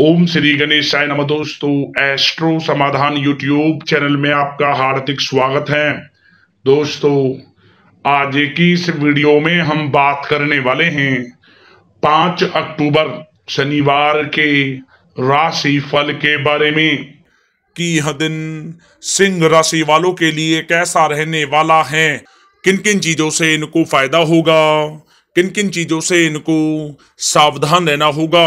ओम श्री गणेश नमः दोस्तों एस्ट्रो समाधान यूट्यूब चैनल में आपका हार्दिक स्वागत है दोस्तों आज की इस वीडियो में हम बात करने वाले हैं पांच अक्टूबर शनिवार के राशि फल के बारे में कि यह दिन सिंह राशि वालों के लिए कैसा रहने वाला है किन किन चीजों से इनको फायदा होगा किन किन चीजों से इनको सावधान रहना होगा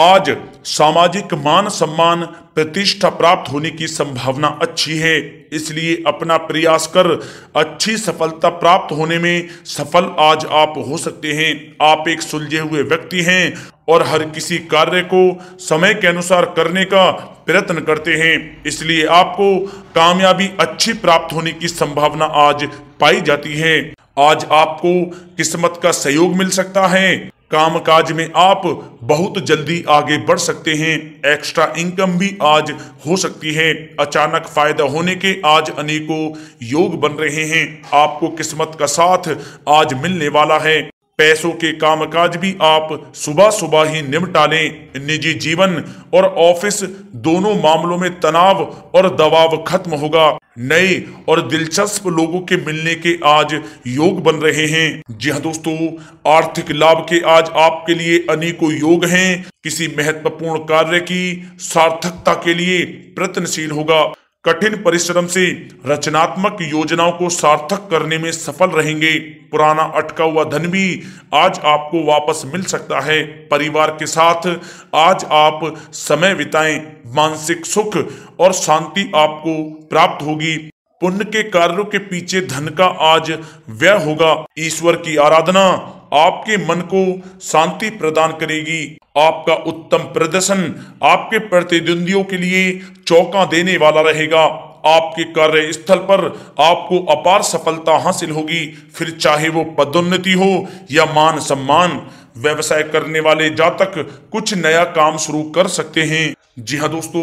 आज सामाजिक मान सम्मान प्रतिष्ठा प्राप्त होने की संभावना अच्छी है इसलिए अपना प्रयास कर अच्छी सफलता प्राप्त होने में सफल आज आप हो सकते हैं आप एक सुलझे हुए व्यक्ति हैं और हर किसी कार्य को समय के अनुसार करने का प्रयत्न करते हैं इसलिए आपको कामयाबी अच्छी प्राप्त होने की संभावना आज पाई जाती है आज आपको किस्मत का सहयोग मिल सकता है कामकाज में आप बहुत जल्दी आगे बढ़ सकते हैं एक्स्ट्रा इनकम भी आज हो सकती है अचानक फायदा होने के आज अनेकों योग बन रहे हैं आपको किस्मत का साथ आज मिलने वाला है पैसों के कामकाज भी आप सुबह सुबह ही निपटा लें निजी जीवन और ऑफिस दोनों मामलों में तनाव और दबाव खत्म होगा नए और दिलचस्प लोगों के मिलने के आज योग बन रहे हैं जी हाँ दोस्तों आर्थिक लाभ के आज आपके लिए अनेकों योग हैं किसी महत्वपूर्ण कार्य की सार्थकता के लिए प्रयत्नशील होगा कठिन परिश्रम से रचनात्मक योजनाओं को सार्थक करने में सफल रहेंगे पुराना अटका हुआ धन भी आज आपको वापस मिल सकता है परिवार के साथ आज आप समय बिताएं मानसिक सुख और शांति आपको प्राप्त होगी पुण्य के कार्यों के पीछे धन का आज व्यय होगा ईश्वर की आराधना आपके मन को शांति प्रदान करेगी आपका उत्तम प्रदर्शन आपके प्रतिद्वंदियों के लिए चौंका देने वाला रहेगा आपके कार्य स्थल पर आपको अपार सफलता हासिल होगी फिर चाहे वो पदोन्नति हो या मान सम्मान व्यवसाय करने वाले जातक कुछ नया काम शुरू कर सकते हैं जी हाँ दोस्तों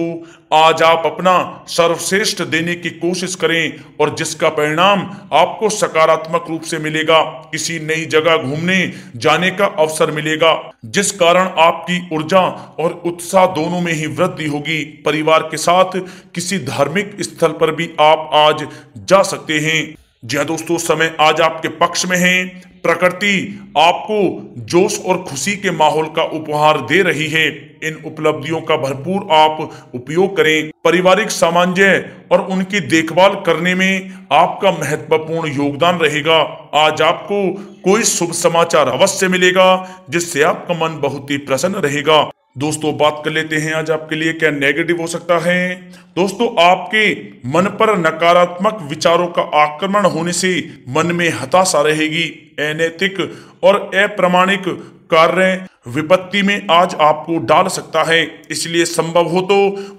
आज आप अपना सर्वश्रेष्ठ देने की कोशिश करें और जिसका परिणाम आपको सकारात्मक रूप से मिलेगा किसी नई जगह घूमने जाने का अवसर मिलेगा जिस कारण आपकी ऊर्जा और उत्साह दोनों में ही वृद्धि होगी परिवार के साथ किसी धार्मिक स्थल पर भी आप आज जा सकते हैं जी हाँ दोस्तों समय आज आपके पक्ष में है प्रकृति आपको जोश और खुशी के माहौल का उपहार दे रही है इन उपलब्धियों का भरपूर आप उपयोग करें पारिवारिक सामंजस्य और उनकी देखभाल करने में आपका महत्वपूर्ण योगदान रहेगा आज आपको कोई शुभ समाचार अवश्य मिलेगा जिससे आपका मन बहुत ही प्रसन्न रहेगा दोस्तों बात कर लेते हैं आज आपके लिए क्या नेगेटिव हो सकता है दोस्तों आपके मन पर नकारात्मक विचारों का आक्रमण होने से मन में हताशा रहेगी अनैतिक और अप्रमाणिक कार्य विपत्ति में आज आपको डाल सकता है इसलिए संभव हो तो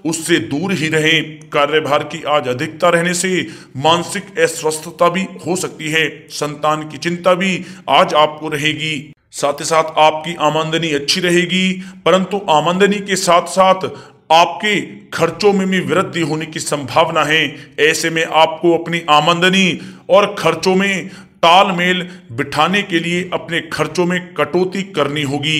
उससे दूर ही रहें कार्यभार की आज अधिकता रहने से मानसिक अस्वस्थता भी हो सकती है संतान की चिंता भी आज आपको रहेगी साथ ही साथ आपकी आमंदनी अच्छी रहेगी परंतु आमंदनी के साथ साथ आपके खर्चों में भी वृद्धि होने की संभावना है ऐसे में आपको अपनी आमंदनी और खर्चों में तालमेल बिठाने के लिए अपने खर्चों में कटौती करनी होगी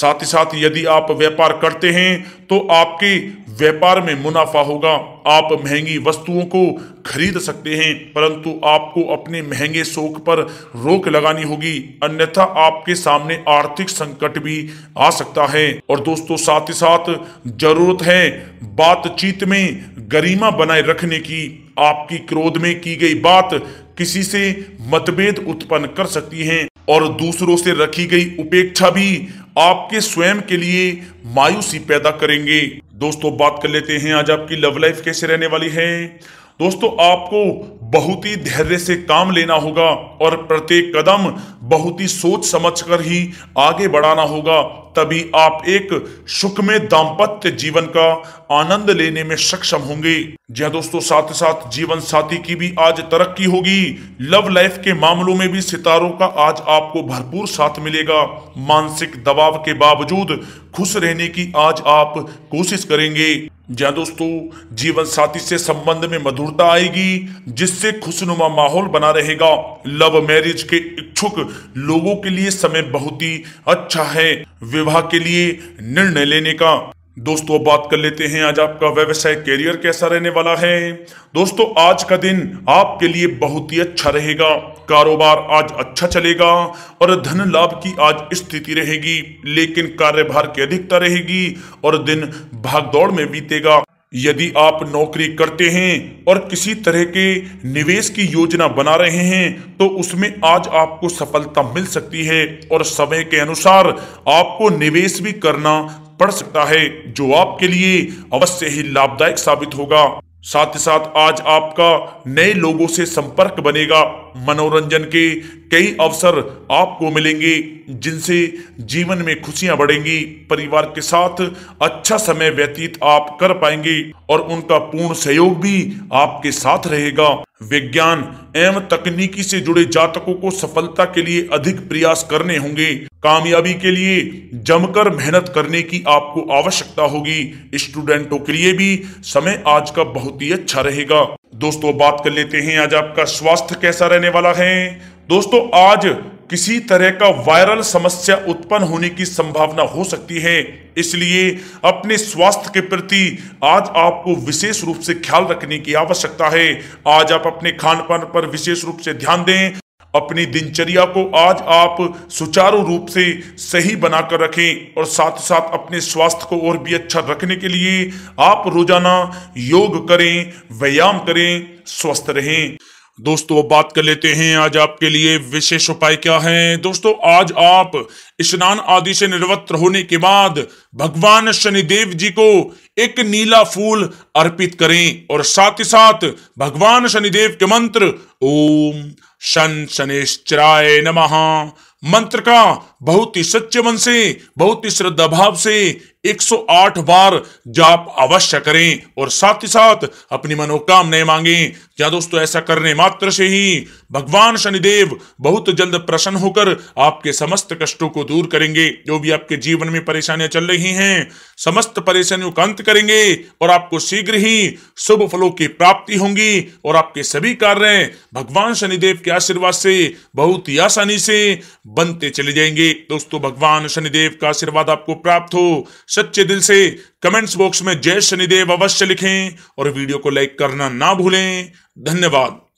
साथ ही साथ यदि आप व्यापार करते हैं तो आपके व्यापार में मुनाफा होगा आप महंगी वस्तुओं को खरीद सकते हैं परंतु आपको अपने महंगे शौक पर रोक लगानी होगी अन्यथा आपके सामने आर्थिक संकट भी आ सकता है और दोस्तों साथ ही साथ जरूरत है बातचीत में गरिमा बनाए रखने की आपकी क्रोध में की गई बात किसी से मतभेद उत्पन्न कर सकती हैं और दूसरों से रखी गई उपेक्षा भी आपके स्वयं के लिए मायूसी पैदा करेंगे दोस्तों बात कर लेते हैं आज आपकी लव लाइफ कैसे रहने वाली है दोस्तों आपको बहुत ही धैर्य से काम लेना होगा और प्रत्येक कदम बहुत ही सोच समझकर ही आगे बढ़ाना होगा तभी आप एक सुख में दाम्पत्य जीवन का आनंद लेने में सक्षम होंगे जी हाँ दोस्तों साथ ही साथ जीवन साथी की भी आज तरक्की होगी लव लाइफ के मामलों में भी सितारों का आज आपको भरपूर साथ मिलेगा मानसिक दबाव के बावजूद खुश रहने की आज आप कोशिश करेंगे या दोस्तों जीवन साथी से संबंध में मधुरता आएगी जिससे खुशनुमा माहौल बना रहेगा लव मैरिज के इच्छुक लोगों के लिए समय बहुत ही अच्छा है विवाह के लिए निर्णय लेने का दोस्तों बात कर लेते हैं आज आपका व्यवसाय कैरियर कैसा रहने वाला है दोस्तों आज का दिन आपके लिए बहुत ही अच्छा रहेगा कारोबार आज अच्छा चलेगा और धन लाभ की आज स्थिति रहेगी लेकिन कार्यभार की अधिकता रहेगी और दिन भागदौड़ में बीतेगा यदि आप नौकरी करते हैं और किसी तरह के निवेश की योजना बना रहे हैं तो उसमें आज आपको सफलता मिल सकती है और समय के अनुसार आपको निवेश भी करना पढ़ सकता है जो आपके लिए अवश्य ही लाभदायक साबित होगा साथ ही साथ आज आपका नए लोगों से संपर्क बनेगा मनोरंजन के कई अवसर आपको मिलेंगे जिनसे जीवन में खुशियां बढ़ेंगी परिवार के साथ अच्छा समय व्यतीत आप कर पाएंगे और उनका पूर्ण सहयोग भी आपके साथ रहेगा विज्ञान एवं तकनीकी से जुड़े जातकों को सफलता के लिए अधिक प्रयास करने होंगे कामयाबी के लिए जमकर मेहनत करने की आपको आवश्यकता होगी स्टूडेंटों के लिए भी समय आज का बहुत ही अच्छा रहेगा दोस्तों बात कर लेते हैं आज आपका स्वास्थ्य कैसा रहने वाला है दोस्तों आज किसी तरह का वायरल समस्या उत्पन्न होने की संभावना हो सकती है इसलिए अपने स्वास्थ्य के प्रति आज आपको विशेष रूप से ख्याल रखने की आवश्यकता है आज आप अपने खान पान पर विशेष रूप से ध्यान दें अपनी दिनचर्या को आज आप सुचारू रूप से सही बनाकर रखें और साथ साथ अपने स्वास्थ्य को और भी अच्छा रखने के लिए आप रोजाना योग करें व्यायाम करें स्वस्थ रहें दोस्तों बात कर लेते हैं आज आपके लिए विशेष उपाय क्या है दोस्तों आज आप स्नान आदि से निर्वत्र होने के बाद भगवान शनिदेव जी को एक नीला फूल अर्पित करें और साथ ही साथ भगवान शनिदेव के मंत्र ओम शन शनिश्चराय नमः मंत्र का बहुत ही सच्चे मन से बहुत ही श्रद्धा भाव से 108 बार जाप अवश्य करें और साथ ही साथ अपनी मनोकामनाएं मांगें क्या दोस्तों ऐसा करने मात्र से ही भगवान शनिदेव बहुत जल्द प्रसन्न होकर आपके समस्त कष्टों को दूर करेंगे जो भी आपके जीवन में परेशानियां चल रही हैं समस्त परेशानियों का अंत करेंगे और आपको शीघ्र ही शुभ फलों की प्राप्ति होंगी और आपके सभी कार्य भगवान शनिदेव के आशीर्वाद से बहुत ही आसानी से बनते चले जाएंगे दोस्तों भगवान शनिदेव का आशीर्वाद आपको प्राप्त हो सच्चे दिल से कमेंट्स बॉक्स में जय शनिदेव अवश्य लिखें और वीडियो को लाइक करना ना भूलें धन्यवाद